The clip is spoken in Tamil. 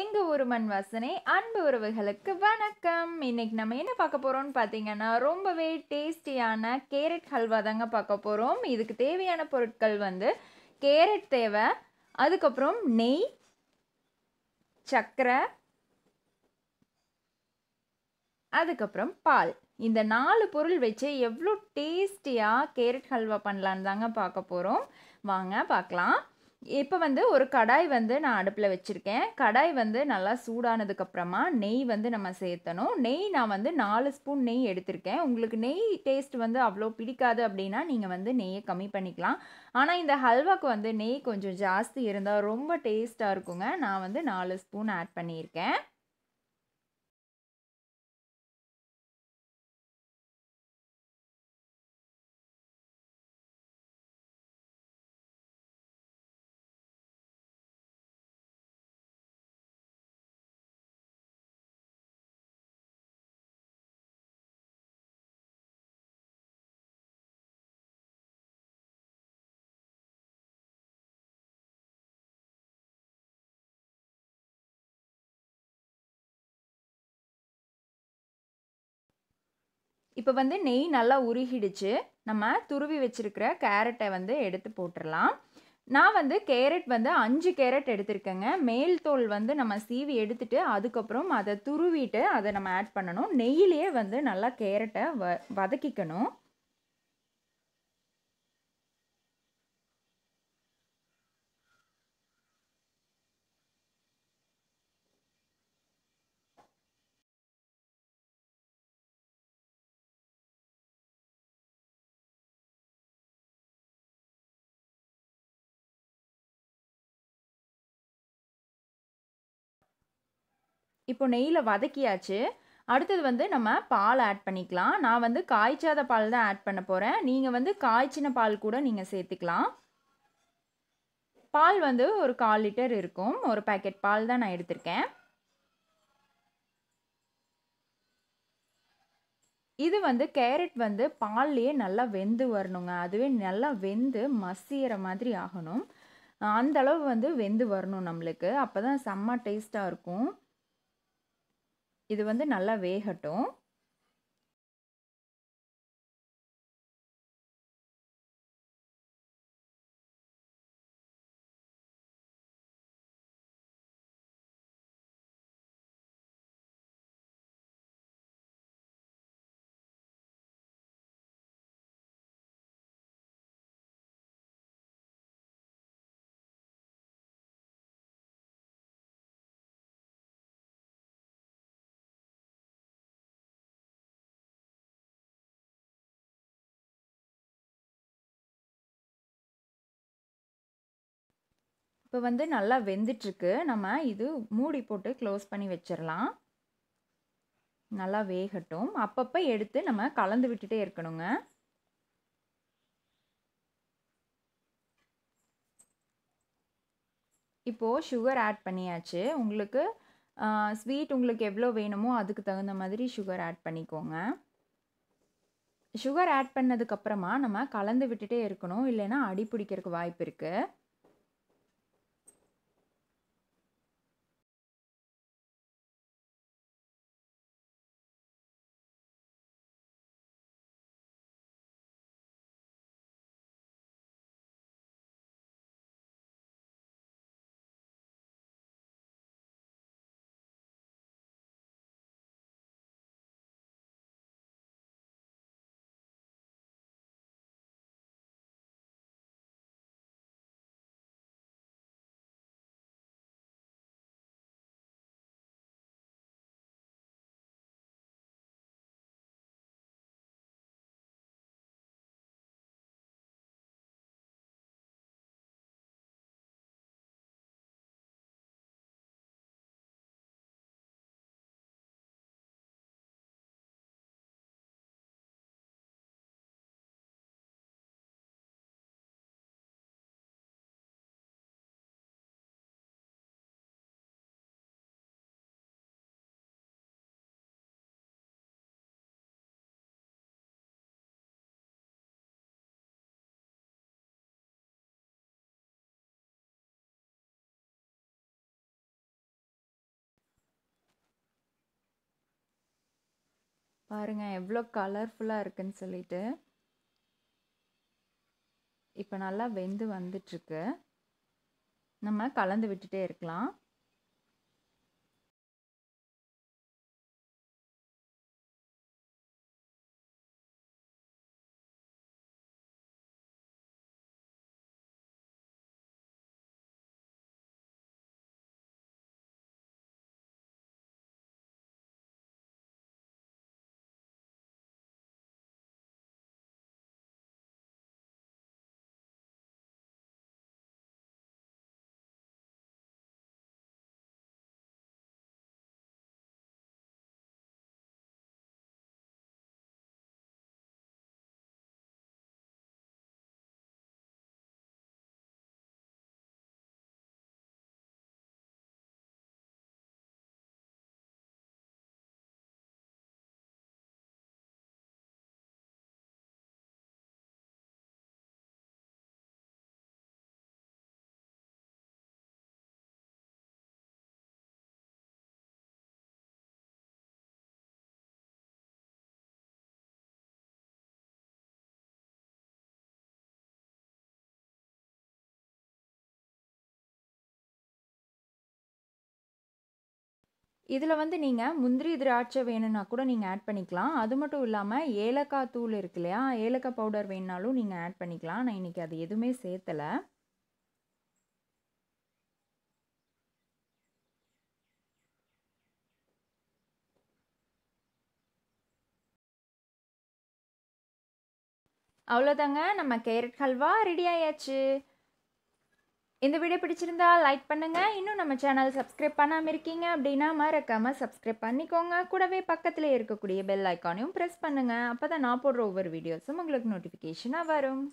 எங்க ஒருமன் வாசனை அன்பு உறவுகளுக்கு வணக்கம் இன்னைக்கு நம்ம என்ன பார்க்க போறோம்னு பார்த்தீங்கன்னா ரொம்பவே டேஸ்டியான கேரட் ஹல்வா தாங்க பார்க்க போகிறோம் இதுக்கு தேவையான பொருட்கள் வந்து கேரட் தேவை அதுக்கப்புறம் நெய் சக்கரை அதுக்கப்புறம் பால் இந்த நாலு பொருள் வச்சு எவ்வளோ டேஸ்டியாக கேரட் ஹல்வா பண்ணலான்னு தாங்க பார்க்க போகிறோம் வாங்க பார்க்கலாம் இப்போ வந்து ஒரு கடாய் வந்து நான் அடுப்பில் வச்சுருக்கேன் கடாய் வந்து நல்லா சூடானதுக்கப்புறமா நெய் வந்து நம்ம சேர்த்தணும் நெய் நான் வந்து நாலு ஸ்பூன் நெய் எடுத்திருக்கேன் உங்களுக்கு நெய் டேஸ்ட் வந்து அவ்வளோ பிடிக்காது அப்படின்னா நீங்கள் வந்து நெய்யை கம்மி பண்ணிக்கலாம் ஆனால் இந்த ஹல்வாக்கு வந்து நெய் கொஞ்சம் ஜாஸ்தி இருந்தால் ரொம்ப டேஸ்ட்டாக இருக்குங்க நான் வந்து நாலு ஸ்பூன் ஆட் பண்ணியிருக்கேன் இப்போ வந்து நெய் நல்லா உருகிடுச்சு நம்ம துருவி வச்சுருக்கிற கேரட்டை வந்து எடுத்து போட்டுடலாம் நான் வந்து கேரட் வந்து அஞ்சு கேரட் எடுத்திருக்கேங்க மேல் தோல் வந்து நம்ம சீவி எடுத்துட்டு அதுக்கப்புறம் அதை துருவிட்டு அதை நம்ம ஆட் பண்ணணும் நெய்யிலேயே வந்து நல்லா கேரட்டை வ வதக்கிக்கணும் இப்போ நெய்யில் வதக்கியாச்சு அடுத்தது வந்து நம்ம பால் ஆட் பண்ணிக்கலாம் நான் வந்து காய்ச்சாத பால் தான் ஆட் பண்ண போகிறேன் நீங்கள் வந்து காய்ச்சின பால் கூட நீங்கள் சேர்த்துக்கலாம் பால் வந்து ஒரு கால் லிட்டர் இருக்கும் ஒரு பேக்கெட் பால் தான் நான் எடுத்திருக்கேன் இது வந்து கேரட் வந்து பால்லையே நல்லா வெந்து வரணுங்க அதுவே நல்லா வெந்து மசியற மாதிரி ஆகணும் அந்தளவு வந்து வெந்து வரணும் நம்மளுக்கு அப்போ தான் செம்ம டேஸ்ட்டாக இருக்கும் இது வந்து நல்லா வேகட்டும் இப்போ வந்து நல்லா வெந்துட்டுருக்கு நம்ம இது மூடி போட்டு க்ளோஸ் பண்ணி வச்சிடலாம் நல்லா வேகட்டும் அப்பப்போ எடுத்து நம்ம கலந்து விட்டுட்டே இருக்கணுங்க இப்போது சுகர் ஆட் பண்ணியாச்சு உங்களுக்கு ஸ்வீட் உங்களுக்கு எவ்வளோ வேணுமோ அதுக்கு தகுந்த மாதிரி சுகர் ஆட் பண்ணிக்கோங்க சுகர் ஆட் பண்ணதுக்கப்புறமா நம்ம கலந்து விட்டுட்டே இருக்கணும் இல்லைன்னா அடி பிடிக்கிறதுக்கு வாய்ப்பு இருக்குது பாருங்கள் எவ்வளோ கலர்ஃபுல்லாக இருக்குன்னு சொல்லிட்டு இப்போ நல்லா வெந்து வந்துட்டுருக்கு நம்ம கலந்து விட்டுட்டே இருக்கலாம் இதில் வந்து நீங்கள் முந்திரி திராட்சை வேணும்னா கூட நீங்கள் ஆட் பண்ணிக்கலாம் அது மட்டும் இல்லாமல் ஏலக்காய் தூள் இருக்கு இல்லையா ஏலக்காய் பவுடர் வேணுனாலும் நீங்கள் ஆட் பண்ணிக்கலாம் நான் இன்றைக்கி அது எதுவுமே சேர்த்தலை அவ்வளோதாங்க நம்ம கேரட் ஹல்வா ரெடி ஆயாச்சு இந்த வீடியோ பிடிச்சிருந்தா லைக் பண்ணுங்கள் இன்னும் நம்ம சேனல் சப்ஸ்கிரைப் பண்ணாமல் இருக்கீங்க அப்படின்னா மறக்காமல் சப்ஸ்கிரைப் பண்ணிக்கோங்க கூடவே பக்கத்தில் இருக்கக்கூடிய பெல் ஐக்கானையும் ப்ரெஸ் பண்ணுங்கள் அப்போ தான் நான் போடுற ஒவ்வொரு வீடியோஸும் உங்களுக்கு நோட்டிஃபிகேஷனாக வரும்